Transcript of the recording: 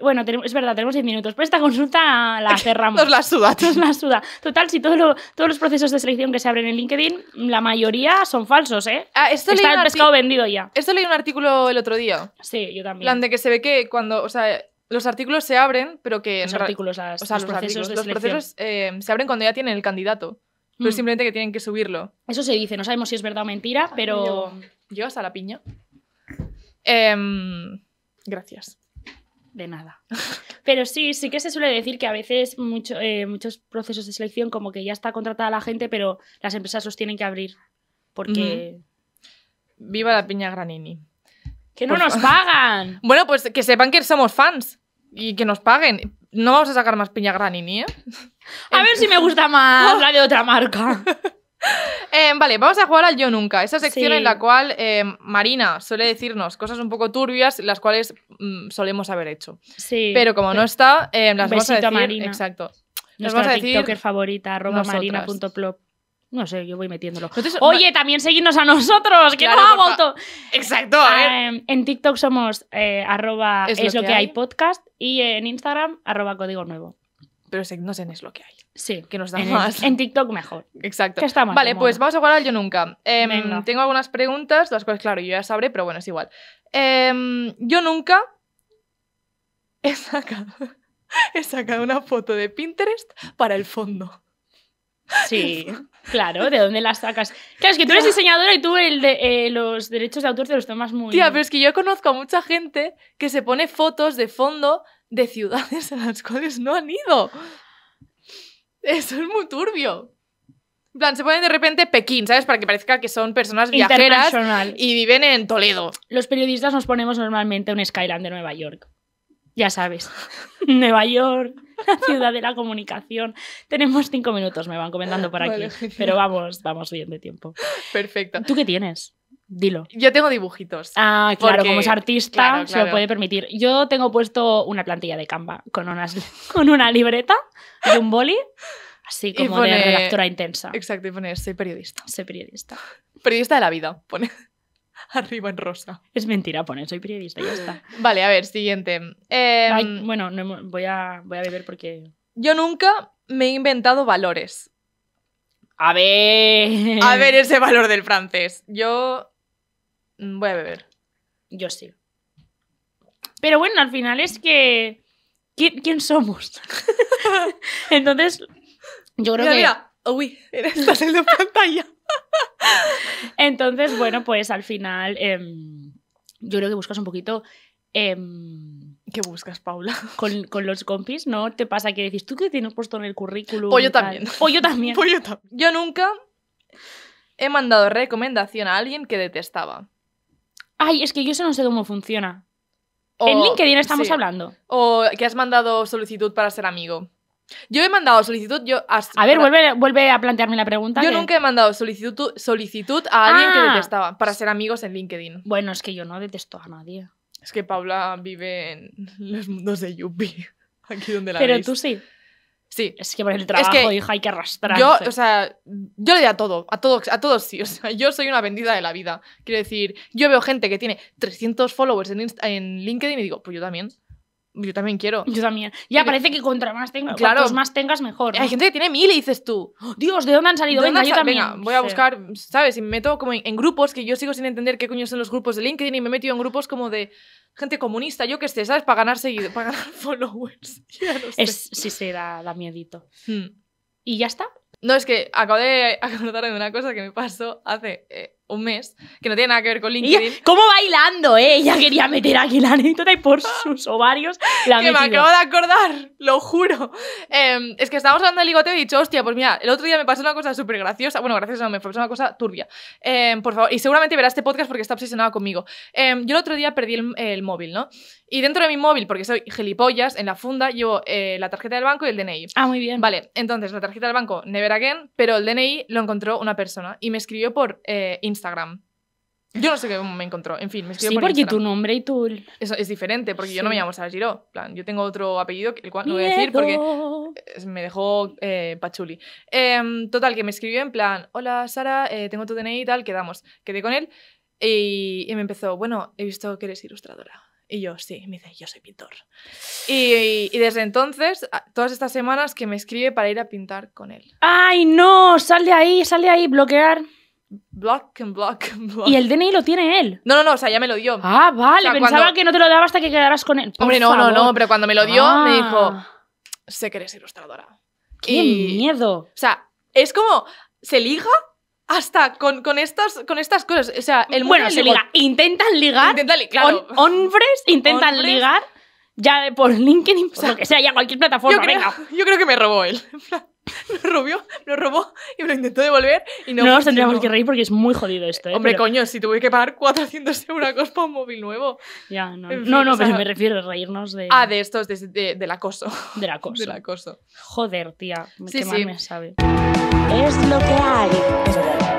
Bueno, es verdad, tenemos 10 minutos, pero esta consulta la cerramos. nos la suda. Nos la suda. Total, si todos los procesos de selección que se abren en LinkedIn, la mayoría son falsos, ¿eh? Ah, esto Está vendido ya. Esto leí un artículo el otro día. Sí, yo también. de que se ve que cuando, o sea, los artículos se abren, pero que... Los artículos, o sea, los, procesos de los procesos eh, se abren cuando ya tienen el candidato, pero mm. simplemente que tienen que subirlo. Eso se dice, no sabemos si es verdad o mentira, pero... yo hasta la piña. Em, gracias de nada. Pero sí, sí que se suele decir que a veces eh, muchos procesos de selección como que ya está contratada la gente, pero las empresas los tienen que abrir porque... Viva la piña Granini. Que no nos pagan. bueno, pues que sepan que somos fans y que nos paguen. No vamos a sacar más piña Granini, ¿eh? a ver si me gusta más la de otra marca. Eh, vale, vamos a jugar al Yo Nunca, esa sección en la cual eh, Marina suele decirnos cosas un poco turbias, las cuales mm, solemos haber hecho. Sí. Pero como no está, eh, las Marina. Exacto. Nos decir. TikToker favorita, marina.plop. No sé, yo voy metiéndolo. Oye, también seguidnos a nosotros, que no ha vuelto. Exacto. Em, en TikTok somos eh, arroba es, que, hay podcast y en Instagram arroba código nuevo pero no sé, es lo que hay. Sí. Que nos da más. en TikTok mejor. Exacto. Que está vale, pues vamos a jugar al Yo Nunca. Em, tengo algunas preguntas, las cuales, claro, yo ya sabré, pero bueno, es igual. Em, yo nunca he he sacado una foto de Pinterest para el fondo. Sí, claro, ¿de dónde las sacas? Claro, es que tú eres diseñadora y tú el de, eh, los derechos de autor te los tomas muy. Tía, pero es que yo conozco a mucha gente que se pone fotos de fondo de ciudades a las cuales no han ido. Eso es muy turbio. En plan, se ponen de repente Pekín, ¿sabes? Para que parezca que son personas viajeras y viven en Toledo. Los periodistas nos ponemos normalmente un skyline de Nueva York. Ya sabes. Nueva York, la ciudad de la comunicación. Tenemos cinco minutos, me van comentando por aquí, pero vamos, vamos bien de tiempo. Perfecto. ¿Tú qué tienes? Dilo. Yo tengo dibujitos. Ah, claro, como es artista se lo puede permitir. Yo tengo puesto una plantilla de Canva con, unas, con una libreta y un boli, así como de redactora intensa. Exacto, y pone soy periodista. Soy periodista. Periodista de la vida, pone. arriba en rosa. Es mentira, Pone. soy periodista, ya está. Vale, a ver, siguiente. Em, bueno, voy, a, voy a beber porque... Yo nunca me he inventado valores. A ver... A ver ese valor del francés. Yo mm, voy a beber. Yo sí. Pero bueno, al final es que... ¿Quién, somos? Entonces, yo creo que... Mira, uy, estás en la pantalla. Entonces, bueno, pues al final em, yo creo que buscas un poquito... Em, ¿Qué buscas, Paula? Con, los compis, ¿no? ¿Te pasa que dices tú que tienes puesto en el currículum? Pues o pues yo también. O pues yo también. yo, nunca he mandado recomendación a alguien que detestaba. Ay, es que yo eso no sé cómo funciona. en LinkedIn estamos hablando. O que has mandado solicitud para ser amigo. Yo he mandado solicitud, yo... a ver, vuelve, vuelve a plantearme la pregunta. Yo nunca he mandado solicitud, solicitud a alguien que ah. detestaba para ser amigos en LinkedIn. Bueno, es que yo no detesto a nadie. Es que Paula vive en los mundos de Yuppie, aquí donde la Pero tú sí. Sí. Es que por el trabajo, es hija, hay que arrastrar. Yo, o le doy a todo, a todos, a todos sí. O sea, yo soy una vendida de la vida. Quiero decir, yo veo gente que tiene 300 followers en, en LinkedIn y digo, pues yo también yo también quiero. Yo también. Ya parece que contra más tengas, claro. más tengas, mejor. Hay gente que tiene mil y dices tú, oh, Dios, ¿de dónde han salido? venga, yo también. Venga, voy a buscar, ¿sabes? Y me meto como en, grupos que yo sigo sin entender qué coño son los grupos de LinkedIn y me he metido en grupos como de gente comunista, yo qué sé, ¿sabes? Para ganar seguidores, para ganar followers. Ya es, sí, sí, da, da miedito. Hmm. ¿Y ya está? No, es que acabo de acordar de una cosa que me pasó hace... Eh, un mes, que no tiene nada que ver con LinkedIn. ¿Cómo bailando, eh? Ella quería meter aquí la anécdota y por sus ovarios la Que me acabo de acordar, lo juro. Em, es que estábamos hablando del ligoteo y he dicho, hostia, pues mira, el otro día me pasó una cosa súper graciosa. Bueno, graciosa no, me pasó una cosa turbia. Em, por favor, y seguramente verás este podcast porque está obsesionada conmigo. Em, yo el otro día perdí el, el, móvil, ¿no? Y dentro de mi móvil, porque soy gilipollas, en la funda llevo eh, la tarjeta del banco y el DNI. Ah, muy bien. Vale, entonces la tarjeta del banco, never again, pero el DNI lo encontró una persona y me escribió por Instagram eh, Instagram. Yo no sé qué me encontró. En fin, me escribió Sí, porque tu nombre y tú... Eso es diferente, porque yo no me llamo Sara Giró. plan, yo tengo otro apellido, el cual no voy a decir porque me dejó eh, Pachuli. Em, total, que me escribió en plan: Hola Sara, eh, tengo tu DNI y tal, quedamos. Quedé con él y, me empezó: Bueno, he visto que eres ilustradora. Y yo, sí, me dice: Yo soy pintor. Y, desde entonces, todas estas semanas que me escribe para ir a pintar con él. ¡Ay, no! Sal de ahí, sal de ahí, bloquear. Block and block and block. Y el DNI lo tiene él. No, no, no, o sea, ya me lo dio. Ah, vale, pensaba que no te lo daba hasta que quedaras con él. Hombre, no, no, no, pero cuando me lo dio me ah. dijo, sé que eres ilustradora. ¡Qué miedo! O sea, es como, se liga hasta con, con, estas, con estas cosas. O sea, el Bueno, se liga. Intentan ligar. Intentan, claro. hombres intentan ligar. Ya por LinkedIn, o sea, que sea, ya cualquier plataforma. Yo creo, yo creo que me robó él. Nos robó, nos robó y lo intentó devolver y no. nos tendríamos que reír porque es muy jodido esto. ¿eh? Hombre, coño, si tuve que pagar 400 euros por un móvil nuevo. Ya, no. no, no, pero me refiero a reírnos de. Ah, de estos, de, del acoso. Del acoso. acoso. Joder, tía. qué sí. sabe. Es lo que hay. Es lo que hay.